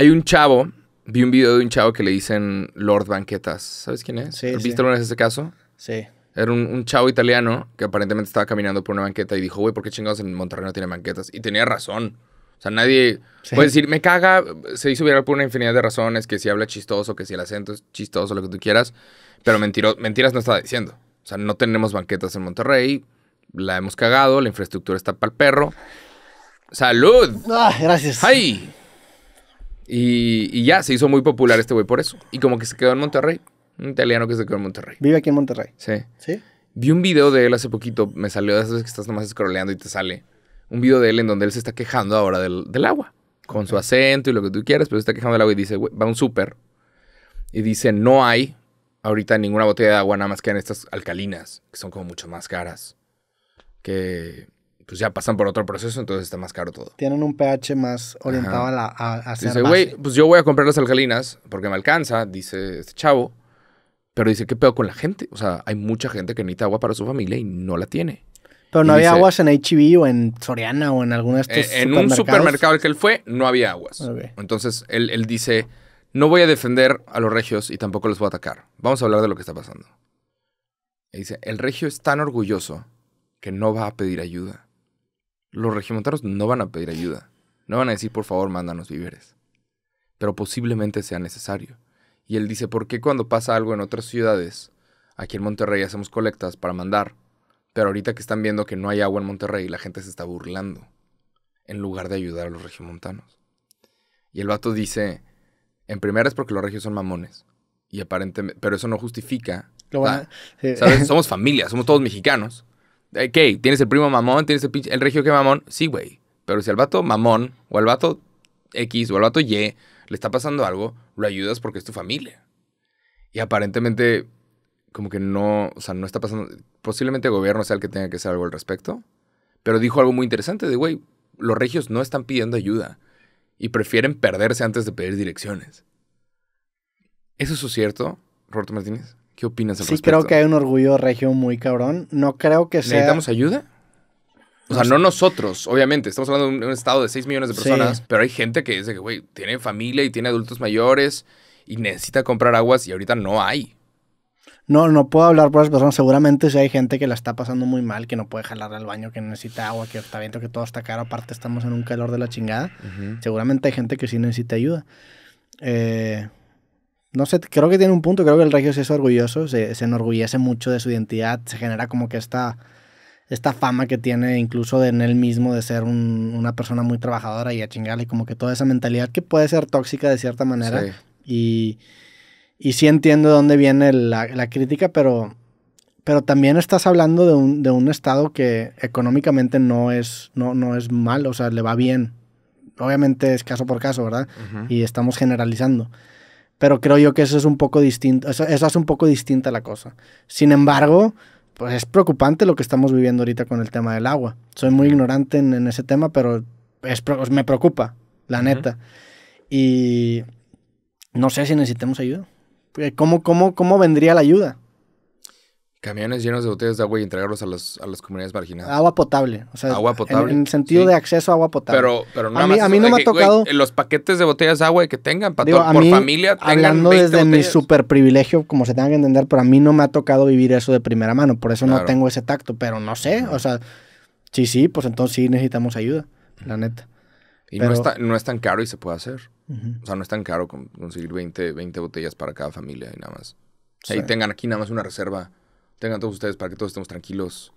Hay un chavo, vi un video de un chavo que le dicen Lord Banquetas. ¿Sabes quién es? ¿Has visto alguna vez ese caso? Sí. Era un, chavo italiano que aparentemente estaba caminando por una banqueta y dijo, güey, ¿por qué chingados en Monterrey no tiene banquetas? Y tenía razón. O sea, nadie puede decir, me caga, se hizo viral por una infinidad de razones, que si habla chistoso, que si el acento es chistoso, lo que tú quieras, pero mentiro, mentiras no estaba diciendo. O sea, no tenemos banquetas en Monterrey, la hemos cagado, la infraestructura está para el perro. ¡Salud! Ah, gracias. ¡Ay! Y, ya, se hizo muy popular este güey por eso. Y como que se quedó en Monterrey. Un italiano que se quedó en Monterrey. Vive aquí en Monterrey. Sí. Sí. Vi un video de él hace poquito, me salió de esas veces que estás nomás scrolleando y te sale un video de él en donde él se está quejando ahora del, agua, con su acento y lo que tú quieras, pero se está quejando del agua y dice, güey, va un súper y dice, no hay ahorita ninguna botella de agua, nada más que en estas alcalinas, que son como mucho más caras, que pues ya pasan por otro proceso, entonces está más caro todo. Tienen un pH más orientado a, la, a, Dice, güey, pues yo voy a comprar las alcalinas porque me alcanza, dice este chavo. Pero dice, ¿qué pedo con la gente? O sea, hay mucha gente que necesita agua para su familia y no la tiene. Pero no había aguas en HB e o en Soriana o en alguno de eh, estos En, un supermercado al que él fue, no había aguas. Entonces, él, él dice, no voy a defender a los regios y tampoco los voy a atacar. Vamos a hablar de lo que está pasando. Y dice, el regio es tan orgulloso que no va a pedir ayuda los regiomontanos no van a pedir ayuda. No van a decir, por favor, mándanos víveres. Pero posiblemente sea necesario. Y él dice, ¿por qué cuando pasa algo en otras ciudades, aquí en Monterrey hacemos colectas para mandar? Pero ahorita que están viendo que no hay agua en Monterrey, la gente se está burlando, en lugar de ayudar a los regimontanos? Y el vato dice, en primera es porque los regios son mamones. Y aparentemente, pero eso no justifica. Lo Somos familia, somos todos mexicanos. Ok, tienes el primo mamón, tienes el, el regio que mamón. Sí, güey. Pero si al vato mamón, o al vato X, o al vato Y, le está pasando algo, lo ayudas porque es tu familia. Y aparentemente, como que no, o sea, no está pasando. Posiblemente el gobierno sea el que tenga que hacer algo al respecto. Pero dijo algo muy interesante de, güey, los regios no están pidiendo ayuda y prefieren perderse antes de pedir direcciones. ¿Eso es cierto, Roberto Martínez? ¿Qué opinas al sí, respecto? Sí, creo que hay un orgullo regio muy cabrón. No creo que sea. ¿Necesitamos ayuda? O sea, no nosotros, obviamente. Estamos hablando de un, estado de 6 millones de personas, pero hay gente que dice que, güey, tiene familia y tiene adultos mayores y necesita comprar aguas y ahorita no hay. No, no puedo hablar por las personas. Seguramente sí hay gente que la está pasando muy mal, que no puede jalar al baño, que necesita agua, que está viendo que todo está caro. Aparte, estamos en un calor de la chingada. Seguramente hay gente que sí necesita ayuda. Eh, no sé, creo que tiene un punto, creo que el regio es orgulloso, se, enorgullece mucho de su identidad, se genera como que esta, esta fama que tiene incluso en él mismo de ser una persona muy trabajadora y a chingarle, como que toda esa mentalidad que puede ser tóxica de cierta manera. Y, y sí entiendo de dónde viene la, crítica, pero, pero también estás hablando de un, de un estado que económicamente no es, no, no es mal, o sea, le va bien. Obviamente es caso por caso, ¿verdad? Y estamos generalizando. Pero creo yo que eso es un poco distinto, eso, un poco distinta la cosa. Sin embargo, pues es preocupante lo que estamos viviendo ahorita con el tema del agua. Soy muy ignorante en, ese tema, pero es, me preocupa, la neta. Y no sé si necesitemos ayuda. Eh, ¿Cómo, cómo, cómo vendría la ayuda? Camiones llenos de botellas de agua y entregarlos a, los, a las comunidades marginadas. Agua potable. O sea, agua potable. En, sentido de acceso a agua potable. Pero, pero a mí, no me ha tocado. los paquetes de botellas de agua que tengan, para por familia. Hablando desde mi super privilegio, como se tenga que entender, pero a mí no me ha tocado vivir eso de primera mano. Por eso no tengo ese tacto. Pero no sé. O sea, sí, sí, pues entonces sí necesitamos ayuda. La neta. Y no, es tan caro y se puede hacer. O sea, no es tan caro conseguir 20, 20 botellas para cada familia y nada más. Ahí tengan aquí nada más una reserva tengan todos ustedes para que todos estemos tranquilos.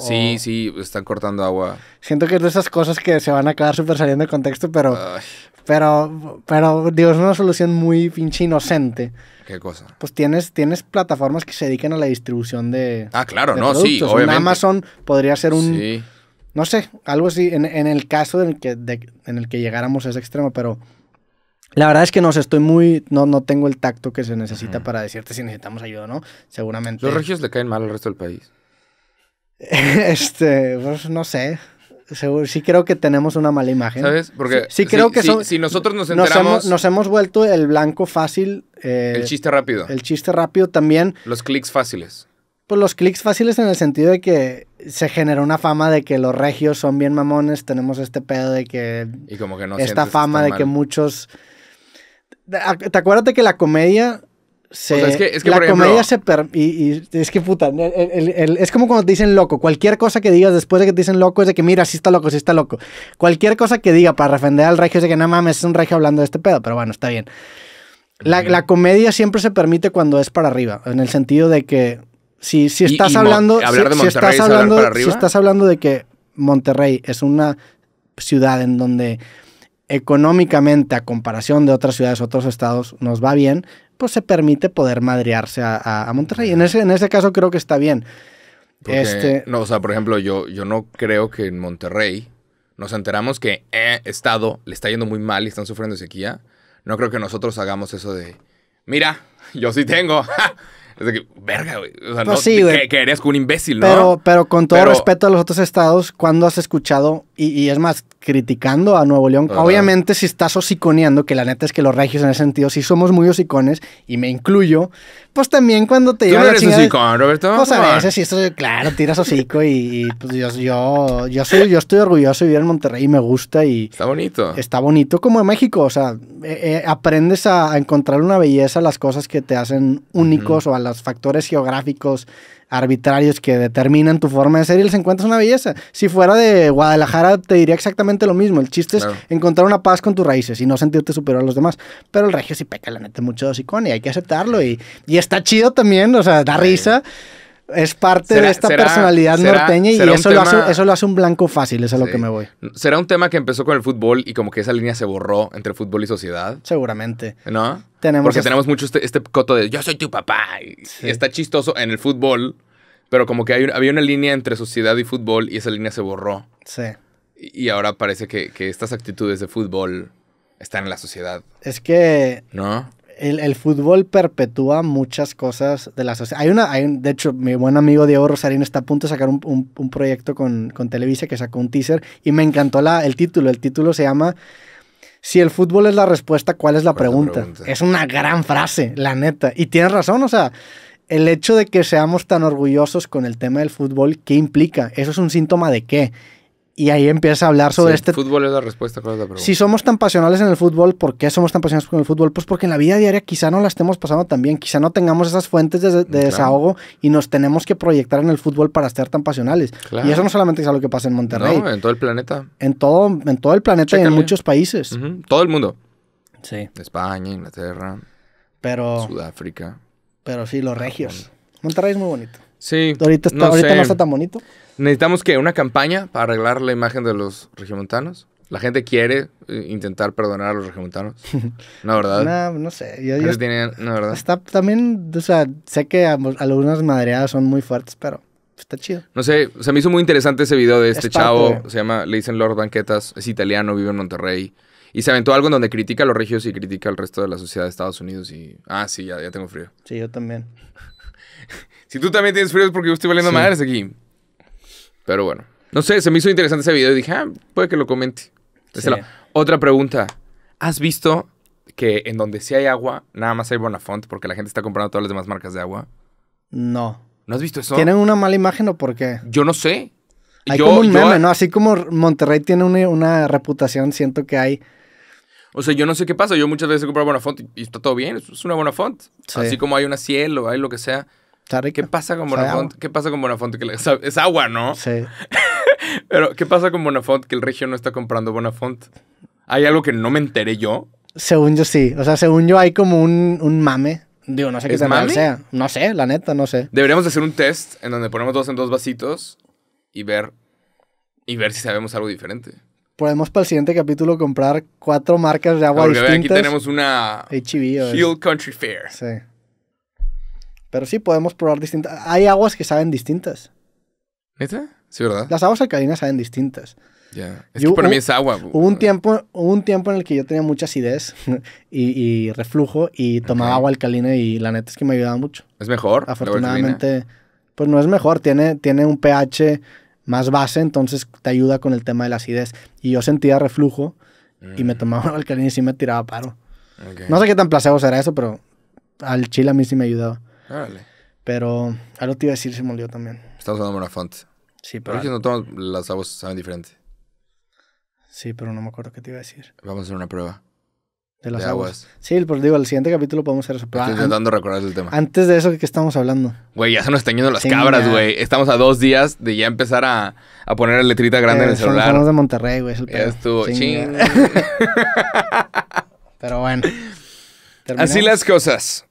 Sí, sí, están cortando agua. Siento que es de esas cosas que se van a quedar súper saliendo de contexto, pero, pero, pero, digo, es una solución muy pinche inocente. ¿Qué cosa? Pues tienes, tienes plataformas que se dediquen a la distribución de. Ah, claro, no, sí, obviamente. Amazon podría ser un. Sí. No sé, algo así, en, el caso que, en el que llegáramos a ese extremo, pero la verdad es que no sé, estoy muy. No, no tengo el tacto que se necesita para decirte si necesitamos ayuda o no. Seguramente. Los regios le caen mal al resto del país. este, pues no sé. sí creo que tenemos una mala imagen. ¿Sabes? Porque sí, creo que si, nosotros nos enteramos... Nos hemos, vuelto el blanco fácil. Eh, el chiste rápido. El chiste rápido también. Los clics fáciles. Pues los clics fáciles en el sentido de que se generó una fama de que los regios son bien mamones, tenemos este pedo de que... Y como que no Esta fama de que muchos te acuérdate que la comedia se, o sea, es que, la comedia se y, es que puta es como cuando te dicen loco cualquier cosa que digas después de que te dicen loco es de que mira sí está loco sí está loco cualquier cosa que diga para refender al regio es de que no mames es un regio hablando de este pedo pero bueno está bien la, la comedia siempre se permite cuando es para arriba en el sentido de que si, si estás hablando si, estás hablando si estás hablando de que Monterrey es una ciudad en donde económicamente a comparación de otras ciudades, otros estados, nos va bien, pues se permite poder madrearse a, Monterrey. En ese, en ese caso creo que está bien. este... No, o sea, por ejemplo, yo, yo no creo que en Monterrey nos enteramos que eh, Estado le está yendo muy mal y están sufriendo sequía. No creo que nosotros hagamos eso de, mira, yo sí tengo. Es de que, verga, güey. O sea, no, que, quedarías con un imbécil, ¿no? Pero, con todo respeto a los otros estados, cuando has escuchado, y, es más, criticando a Nuevo León? Obviamente, si estás hociconeando, que la neta es que los regios en ese sentido si somos muy hocicones, y me incluyo, pues también cuando te llevan no eres hocicón, Roberto? Pues a veces sí, claro, tiras hocico y, pues yo, yo, yo estoy orgulloso de vivir en Monterrey y me gusta y... Está bonito. Está bonito como en México, o sea, eh, eh, aprendes a, encontrar una belleza las cosas que te hacen únicos o a los factores geográficos arbitrarios que determinan tu forma de ser y les encuentras una belleza. Si fuera de Guadalajara te diría exactamente lo mismo. El chiste es encontrar una paz con tus raíces y no sentirte superior a los demás. Pero el regio sí peca, la neta, mucho de y hay que aceptarlo. Y, y está chido también, o sea, da risa es parte de esta personalidad norteña y eso, lo hace, un blanco fácil, es a lo que me voy. ¿Será un tema que empezó con el fútbol y como que esa línea se borró entre fútbol y sociedad? Seguramente. ¿No? Porque tenemos mucho este, este, coto de yo soy tu papá. Y, está chistoso en el fútbol, pero como que hay, había una línea entre sociedad y fútbol y esa línea se borró. Sí. Y, ahora parece que, estas actitudes de fútbol están en la sociedad. Es que. ¿No? El, fútbol perpetúa muchas cosas de la sociedad. Hay una, de hecho, mi buen amigo Diego Rosarín está a punto de sacar un, proyecto con, con, Televisa que sacó un teaser y me encantó la, el título. El título se llama si el fútbol es la respuesta, ¿cuál es la pregunta? Es una gran frase, la neta. Y tienes razón, o sea, el hecho de que seamos tan orgullosos con el tema del fútbol, ¿qué implica? ¿Eso es un síntoma de qué? y ahí empieza a hablar sobre este... fútbol es la respuesta, Si somos tan pasionales en el fútbol, ¿por qué somos tan pasionales con el fútbol? Pues porque en la vida diaria quizá no la estemos pasando tan bien, quizá no tengamos esas fuentes de, desahogo y nos tenemos que proyectar en el fútbol para ser tan pasionales. Y eso no solamente es algo que pasa en Monterrey. No, en todo el planeta. En todo, en todo el planeta y en muchos países. Todo el mundo. Sí. España, Inglaterra, pero, Sudáfrica. Pero sí, los regios. Ah, Monterrey es muy bonito. Sí. Ahorita, no, está tan bonito. Necesitamos que una campaña para arreglar la imagen de los regimontanos. La gente quiere eh, intentar perdonar a los regimontanos. No, ¿verdad? no, no sé. Yo, no, ¿verdad? Está también, o sea, sé que algunas madreadas son muy fuertes, pero está chido. No sé, se me hizo muy interesante ese video de este chavo. Se llama, le dicen Lord Banquetas, es italiano, vive en Monterrey. Y se aventó algo en donde critica a los regios y critica al resto de la sociedad de Estados Unidos. Y, ah, sí, ya, ya tengo frío. Sí, yo también. si tú también tienes frío es porque yo estoy valiendo madres aquí. Pero bueno. No sé, se me hizo interesante ese video y dije, ah, puede que lo comente. Otra pregunta. ¿Has visto que en donde sí hay agua, nada más hay Bonafont porque la gente está comprando todas las demás marcas de agua? No. ¿No has visto eso? ¿Tienen una mala imagen o por qué? Yo no sé. Hay como meme, ¿no? Así como Monterrey tiene una, reputación, siento que hay. O sea, yo no sé qué pasa. Yo muchas veces compro Bonafont y, está todo bien. Es una Bonafont. Así como hay una Cielo, hay lo que sea. ¿Qué pasa con Bonafont? ¿Qué pasa con Bonafont? es agua, ¿no? Sí. Pero, ¿qué pasa con Bonafont? Que el regio no está comprando Bonafont. ¿Hay algo que no me enteré yo? Según yo sí. O sea, según yo hay como un, un mame. Digo, no sé qué tan sea. No sé, la neta, no sé. Deberíamos hacer un test en donde ponemos dos en dos vasitos y ver, y ver si sabemos algo diferente. Podemos para el siguiente capítulo comprar cuatro marcas de agua Porque distintas. Aquí tenemos una Hill Country Fair. Sí. Pero sí podemos probar distintas. Hay aguas que saben distintas. ¿Neta? Sí, ¿verdad? Las aguas alcalinas saben distintas. Ya. Es que para mí es agua. Hubo un, tiempo, hubo un tiempo en el que yo tenía mucha acidez y, y reflujo y tomaba agua alcalina y la neta es que me ayudaba mucho. ¿Es mejor? Afortunadamente, pues no es mejor. Tiene, tiene un pH más base, entonces te ayuda con el tema de la acidez. Y yo sentía reflujo y me mm. tomaba agua alcalina y sí me tiraba paro. No sé qué tan placebo será eso, pero al chile a mí sí me ayudaba. Pero algo te iba a decir, se molió también. Estamos hablando de una fonte. Sí, pero. Porque no todas las aguas saben diferente. Sí, pero no me acuerdo qué te iba a decir. Vamos a hacer una prueba. De las aguas. Sí, pero digo, el siguiente capítulo podemos hacer eso. Estoy intentando recordar el tema. Antes de eso, ¿qué estamos hablando? Güey, ya se nos están yendo las cabras, güey. Estamos a dos días de ya empezar a, a poner la letrita grande en el eh, celular. estamos de Monterrey, güey. Ya estuvo. Ching. pero bueno. Así las cosas.